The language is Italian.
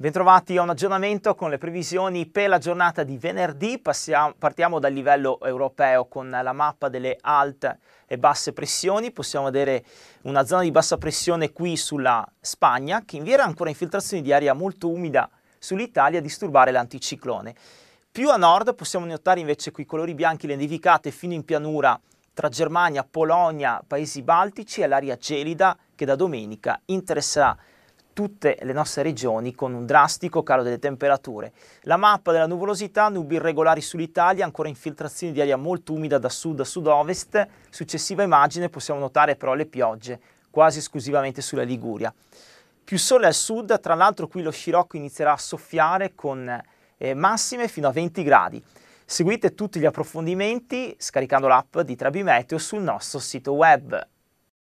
Bentrovati a un aggiornamento con le previsioni per la giornata di venerdì. Passiamo, partiamo dal livello europeo con la mappa delle alte e basse pressioni. Possiamo vedere una zona di bassa pressione qui sulla Spagna che invia ancora infiltrazioni di aria molto umida sull'Italia a disturbare l'anticiclone. Più a nord possiamo notare invece quei colori bianchi le nevicate fino in pianura tra Germania, Polonia, Paesi Baltici e l'aria gelida che da domenica interesserà tutte le nostre regioni con un drastico calo delle temperature. La mappa della nuvolosità, nubi irregolari sull'Italia, ancora infiltrazioni di aria molto umida da sud a sud-ovest. Successiva immagine possiamo notare però le piogge, quasi esclusivamente sulla Liguria. Più sole al sud, tra l'altro qui lo scirocco inizierà a soffiare con eh, massime fino a 20 gradi. Seguite tutti gli approfondimenti scaricando l'app di Trabimeteo sul nostro sito web